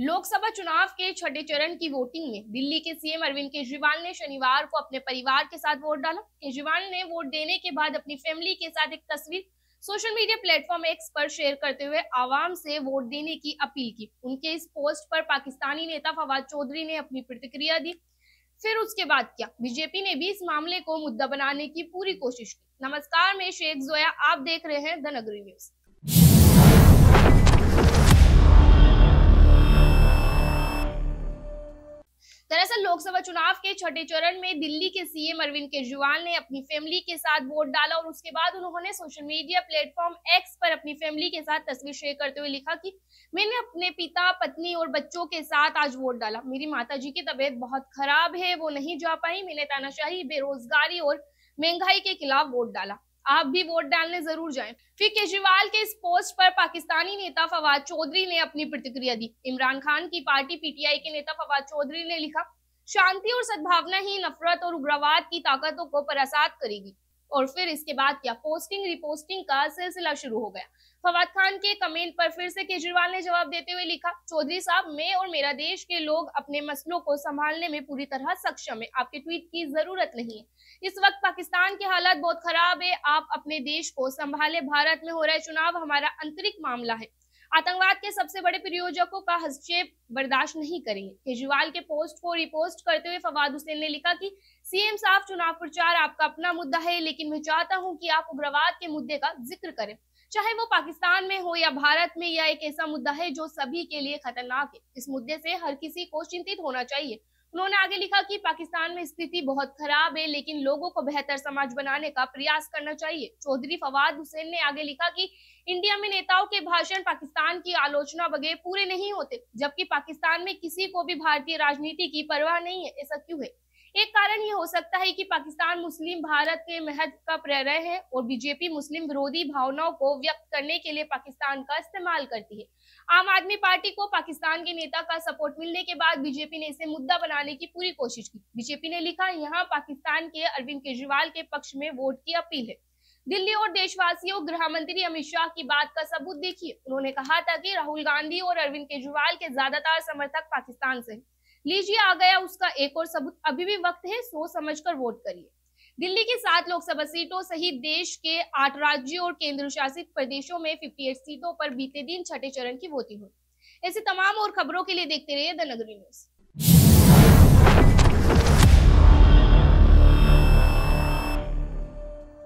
लोकसभा चुनाव के छठे चरण की वोटिंग में दिल्ली के सीएम अरविंद केजरीवाल ने शनिवार को अपने परिवार के साथ वोट डाला केजरीवाल ने वोट देने के बाद अपनी फैमिली के साथ एक तस्वीर सोशल मीडिया प्लेटफॉर्म एक्स पर शेयर करते हुए आवाम से वोट देने की अपील की उनके इस पोस्ट पर पाकिस्तानी नेता फवाद चौधरी ने अपनी प्रतिक्रिया दी फिर उसके बाद क्या बीजेपी ने भी इस मामले को मुद्दा बनाने की पूरी कोशिश की नमस्कार मैं शेख जोया आप देख रहे हैं द नगरी न्यूज दरअसल लोकसभा चुनाव के छठे चरण में दिल्ली के सीएम अरविंद केजरीवाल ने अपनी फैमिली के साथ वोट डाला और उसके बाद उन्होंने सोशल मीडिया प्लेटफॉर्म एक्स पर अपनी फैमिली के साथ तस्वीर शेयर करते हुए लिखा कि मैंने अपने पिता पत्नी और बच्चों के साथ आज वोट डाला मेरी माता जी की तबीयत बहुत खराब है वो नहीं जा पाई मैंने तानाशाही बेरोजगारी और महंगाई के खिलाफ वोट डाला आप भी वोट डालने जरूर जाएं फिर केजरीवाल के इस पोस्ट पर पाकिस्तानी नेता फवाद चौधरी ने अपनी प्रतिक्रिया दी इमरान खान की पार्टी पीटीआई के नेता फवाद चौधरी ने लिखा शांति और सद्भावना ही नफरत और उग्रवाद की ताकतों को परासात करेगी और फिर इसके बाद क्या पोस्टिंग रिपोस्टिंग का सिलसिला शुरू हो गया फवाद खान के कमेंट पर फिर से केजरीवाल ने जवाब देते हुए लिखा चौधरी साहब मैं और मेरा देश के लोग अपने मसलों को संभालने में पूरी तरह सक्षम है आपके ट्वीट की जरूरत नहीं है इस वक्त पाकिस्तान के हालात बहुत खराब है आप अपने देश को संभाले भारत में हो रहे चुनाव हमारा आंतरिक मामला है आतंकवाद के सबसे बड़े प्रयोजकों का हस्तक्षेप बर्दाश्त नहीं करेंगे केजरीवाल के पोस्ट को रिपोस्ट करते हुए फवाद हुसैन ने लिखा कि सीएम साहब चुनाव प्रचार आपका अपना मुद्दा है लेकिन मैं चाहता हूं कि आप उग्रवाद के मुद्दे का जिक्र करें चाहे वो पाकिस्तान में हो या भारत में या एक ऐसा मुद्दा है जो सभी के लिए खतरनाक है इस मुद्दे से हर किसी को चिंतित होना चाहिए उन्होंने आगे लिखा कि पाकिस्तान में स्थिति बहुत खराब है लेकिन लोगों को बेहतर समाज बनाने का प्रयास करना चाहिए चौधरी फवाद हुसैन ने आगे लिखा कि इंडिया में नेताओं के भाषण पाकिस्तान की आलोचना बगैर पूरे नहीं होते जबकि पाकिस्तान में किसी को भी भारतीय राजनीति की परवाह नहीं है ऐसा क्यों है एक हो सकता है कि पाकिस्तान मुस्लिम भारत के महत्व का प्रेरय है और बीजेपी मुस्लिम विरोधी भावनाओं को व्यक्त करने के लिए पाकिस्तान का इस्तेमाल करती है आम आदमी पार्टी को पाकिस्तान के नेता का सपोर्ट मिलने के बाद बीजेपी ने इसे मुद्दा बनाने की पूरी कोशिश की बीजेपी ने लिखा यहाँ पाकिस्तान के अरविंद केजरीवाल के पक्ष में वोट की अपील है दिल्ली और देशवासियों गृह मंत्री अमित शाह की बात का सबूत देखिए उन्होंने कहा था कि राहुल गांधी और अरविंद केजरीवाल के ज्यादातर समर्थक पाकिस्तान से हैं लीजिए आ गया उसका एक और सबूत अभी भी वक्त है सोच समझकर वोट करिए दिल्ली की सात लोकसभा सीटों सहित देश के आठ राज्यों और केंद्र शासित प्रदेशों में 58 सीटों पर बीते दिन छठे चरण की वोटिंग हुई ऐसी तमाम और खबरों के लिए देखते रहिए द नगरी न्यूज